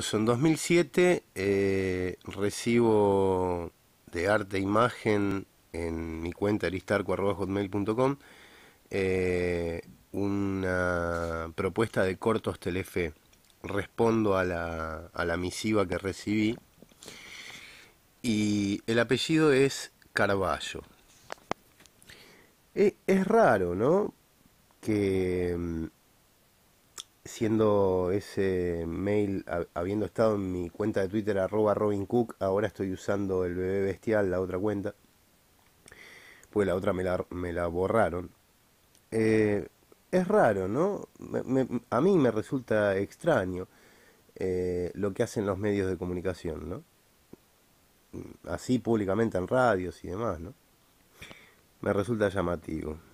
Pues en 2007 eh, recibo de arte e imagen en mi cuenta aristarco.com eh, una propuesta de cortos Telefe. Respondo a la, a la misiva que recibí. Y el apellido es Carballo. Es, eh, es raro, ¿no? Que mm, siendo ese mail, habiendo estado en mi cuenta de Twitter arroba Robin Cook, ahora estoy usando el bebé bestial, la otra cuenta, pues la otra me la, me la borraron. Eh, es raro, ¿no? a mí me resulta extraño eh, lo que hacen los medios de comunicación, ¿no? Así públicamente en radios y demás, ¿no? Me resulta llamativo.